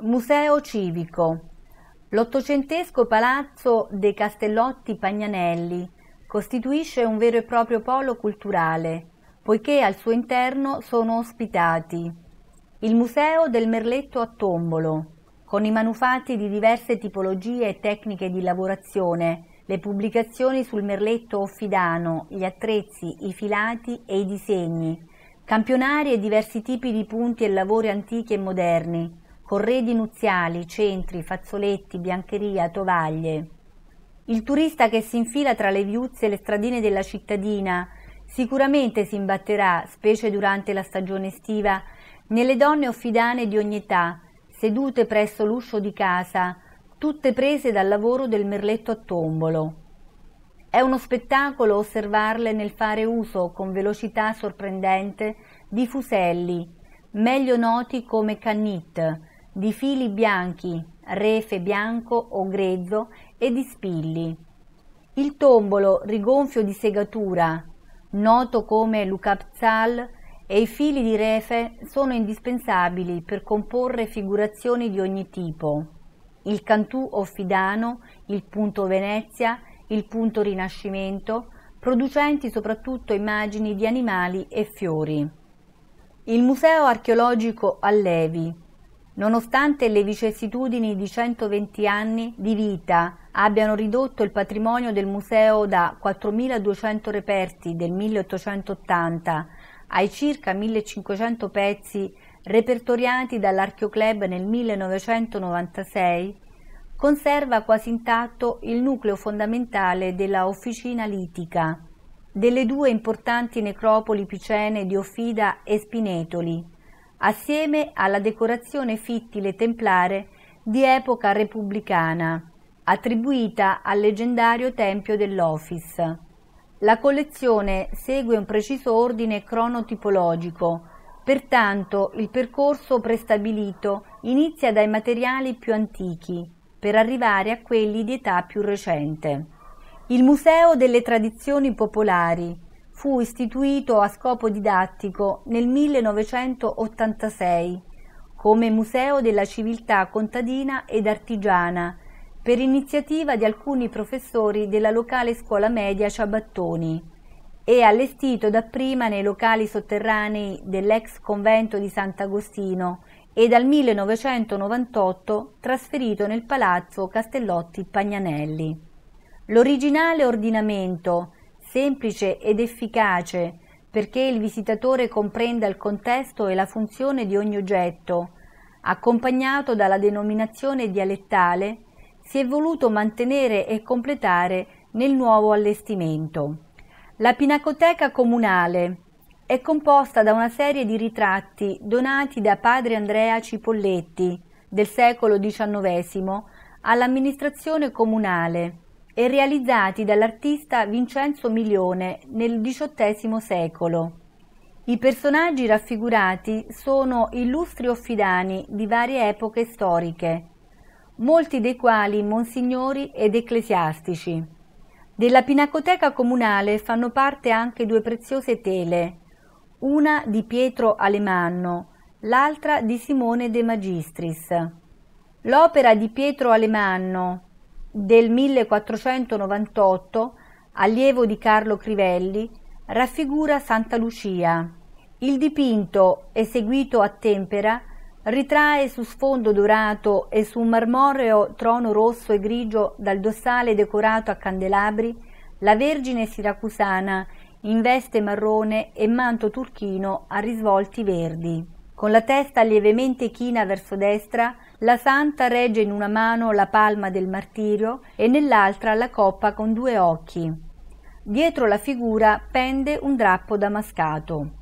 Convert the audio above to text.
Museo civico. L'ottocentesco Palazzo dei Castellotti Pagnanelli costituisce un vero e proprio polo culturale, poiché al suo interno sono ospitati il Museo del Merletto a Tombolo, con i manufatti di diverse tipologie e tecniche di lavorazione, le pubblicazioni sul merletto offidano, gli attrezzi, i filati e i disegni, campionari e diversi tipi di punti e lavori antichi e moderni, corredi nuziali, centri, fazzoletti, biancheria, tovaglie. Il turista che si infila tra le viuzze e le stradine della cittadina sicuramente si imbatterà, specie durante la stagione estiva, nelle donne offidane di ogni età, sedute presso l'uscio di casa, tutte prese dal lavoro del merletto a tombolo. È uno spettacolo osservarle nel fare uso con velocità sorprendente di fuselli, meglio noti come cannit, di fili bianchi, refe bianco o grezzo e di spilli. Il tombolo rigonfio di segatura, noto come lucapzal, e i fili di refe sono indispensabili per comporre figurazioni di ogni tipo. Il cantù offidano, il punto Venezia, il punto Rinascimento, producenti soprattutto immagini di animali e fiori. Il Museo archeologico a Levi, Nonostante le vicissitudini di 120 anni di vita abbiano ridotto il patrimonio del museo da 4.200 reperti del 1880 ai circa 1.500 pezzi repertoriati dall'Archeoclub nel 1996, conserva quasi intatto il nucleo fondamentale della officina litica, delle due importanti necropoli picene di Offida e Spinetoli assieme alla decorazione fittile templare di epoca repubblicana, attribuita al leggendario Tempio dell'Office. La collezione segue un preciso ordine cronotipologico, pertanto il percorso prestabilito inizia dai materiali più antichi per arrivare a quelli di età più recente. Il Museo delle Tradizioni Popolari fu istituito a scopo didattico nel 1986 come Museo della Civiltà Contadina ed Artigiana per iniziativa di alcuni professori della locale scuola media Ciabattoni e allestito dapprima nei locali sotterranei dell'ex convento di Sant'Agostino e dal 1998 trasferito nel palazzo Castellotti Pagnanelli. L'originale ordinamento semplice ed efficace perché il visitatore comprenda il contesto e la funzione di ogni oggetto, accompagnato dalla denominazione dialettale, si è voluto mantenere e completare nel nuovo allestimento. La Pinacoteca Comunale è composta da una serie di ritratti donati da padre Andrea Cipolletti del secolo XIX all'amministrazione comunale e realizzati dall'artista Vincenzo Milione nel XVIII secolo. I personaggi raffigurati sono illustri offidani di varie epoche storiche, molti dei quali monsignori ed ecclesiastici. Della pinacoteca comunale fanno parte anche due preziose tele, una di Pietro Alemanno, l'altra di Simone De Magistris. L'opera di Pietro Alemanno, del 1498, allievo di Carlo Crivelli, raffigura Santa Lucia. Il dipinto, eseguito a tempera, ritrae su sfondo dorato e su un marmoreo trono rosso e grigio dal dossale decorato a candelabri la Vergine siracusana in veste marrone e manto turchino a risvolti verdi. Con la testa lievemente china verso destra, la santa regge in una mano la palma del martirio e nell'altra la coppa con due occhi. Dietro la figura pende un drappo damascato.